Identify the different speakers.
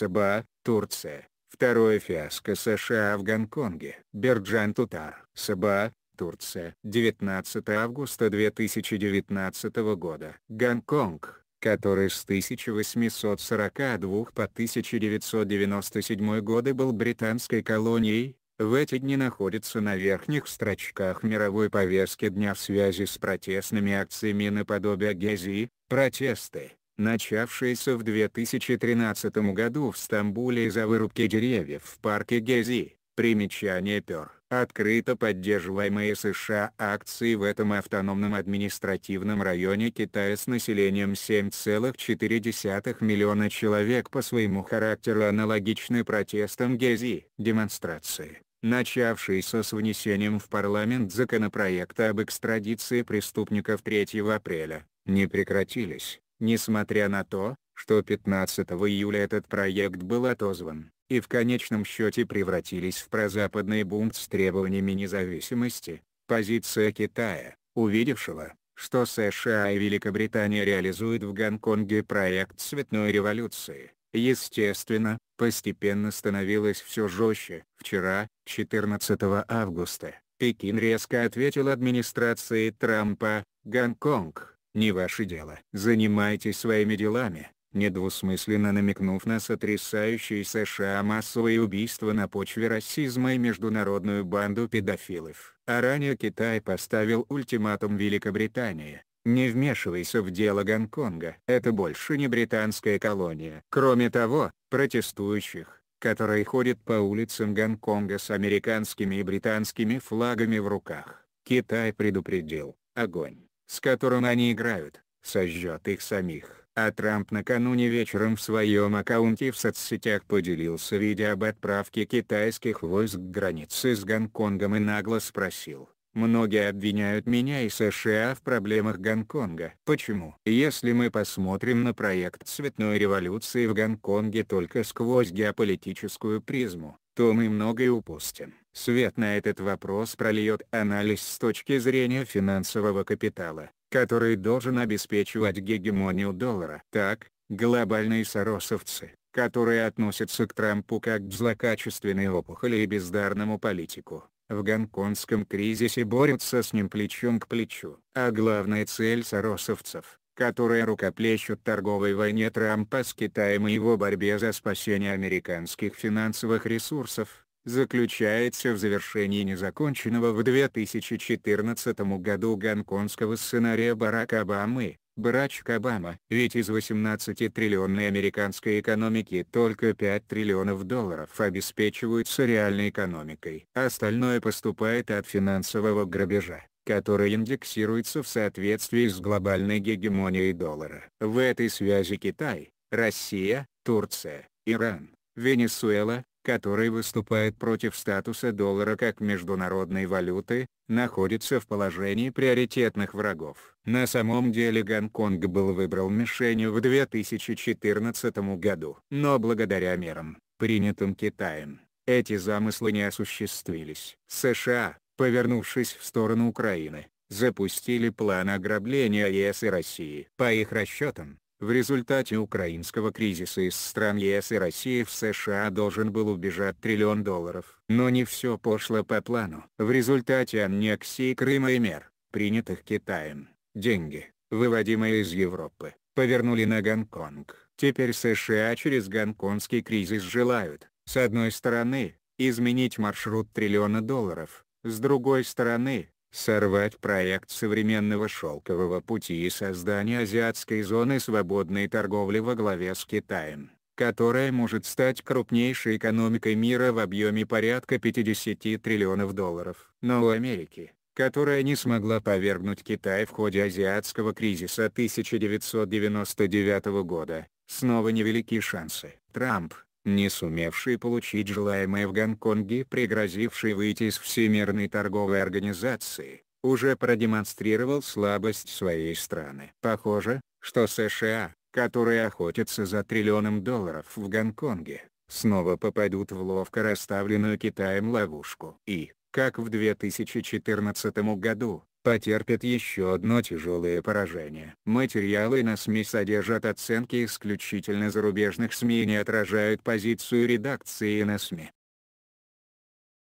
Speaker 1: Саба, Турция. Второе фиаско США в Гонконге. Берджан Тутар. Саба, Турция. 19 августа 2019 года. Гонконг, который с 1842 по 1997 годы был британской колонией, в эти дни находится на верхних строчках мировой повестки дня в связи с протестными акциями наподобие Гези, протесты, начавшееся в 2013 году в Стамбуле из-за вырубки деревьев в парке Гези. Примечание ПЕР. Открыто поддерживаемые США акции в этом автономном административном районе Китая с населением 7,4 миллиона человек по своему характеру аналогичны протестам Гези. Демонстрации, начавшиеся с внесением в парламент законопроекта об экстрадиции преступников 3 апреля, не прекратились. Несмотря на то, что 15 июля этот проект был отозван, и в конечном счете превратились в прозападный бунт с требованиями независимости, позиция Китая, увидевшего, что США и Великобритания реализуют в Гонконге проект цветной революции, естественно, постепенно становилась все жестче. Вчера, 14 августа, Пекин резко ответил администрации Трампа, Гонконг, не ваше дело. Занимайтесь своими делами, недвусмысленно намекнув на сотрясающие США массовые убийства на почве расизма и международную банду педофилов. А ранее Китай поставил ультиматум Великобритании. Не вмешивайся в дело Гонконга. Это больше не британская колония. Кроме того, протестующих, которые ходят по улицам Гонконга с американскими и британскими флагами в руках, Китай предупредил, огонь с которым они играют, сожжет их самих. А Трамп накануне вечером в своем аккаунте в соцсетях поделился видео об отправке китайских войск к границе с Гонконгом и нагло спросил, Многие обвиняют меня и США в проблемах Гонконга. Почему? Если мы посмотрим на проект цветной революции в Гонконге только сквозь геополитическую призму, то мы многое упустим. Свет на этот вопрос прольет анализ с точки зрения финансового капитала, который должен обеспечивать гегемонию доллара. Так, глобальные соросовцы, которые относятся к Трампу как к злокачественной опухоли и бездарному политику, в гонконгском кризисе борются с ним плечом к плечу. А главная цель соросовцев, которые рукоплещут торговой войне Трампа с Китаем и его борьбе за спасение американских финансовых ресурсов, заключается в завершении незаконченного в 2014 году гонконгского сценария Барака Обамы, Барачка Обама. Ведь из 18 триллионной американской экономики только 5 триллионов долларов обеспечиваются реальной экономикой. А остальное поступает от финансового грабежа который индексируется в соответствии с глобальной гегемонией доллара. В этой связи Китай, Россия, Турция, Иран, Венесуэла, который выступает против статуса доллара как международной валюты, находится в положении приоритетных врагов. На самом деле Гонконг был выбрал мишенью в 2014 году. Но благодаря мерам, принятым Китаем, эти замыслы не осуществились. США, повернувшись в сторону Украины, запустили план ограбления ЕС и России. По их расчетам, в результате украинского кризиса из стран ЕС и России в США должен был убежать триллион долларов. Но не все пошло по плану. В результате аннексии Крыма и мер, принятых Китаем, деньги, выводимые из Европы, повернули на Гонконг. Теперь США через гонконгский кризис желают, с одной стороны, изменить маршрут триллиона долларов, с другой стороны, сорвать проект современного шелкового пути и создание азиатской зоны свободной торговли во главе с Китаем, которая может стать крупнейшей экономикой мира в объеме порядка 50 триллионов долларов. Но у Америки, которая не смогла повергнуть Китай в ходе азиатского кризиса 1999 года, снова невелики шансы. Трамп, не сумевший получить желаемое в Гонконге и пригрозивший выйти из Всемирной торговой организации, уже продемонстрировал слабость своей страны. Похоже, что США, которые охотятся за триллионом долларов в Гонконге, снова попадут в ловко расставленную Китаем ловушку. И, как в 2014 году, потерпит еще одно тяжелое поражение. Материалы на СМИ содержат оценки исключительно зарубежных СМИ и не отражают позицию редакции на СМИ.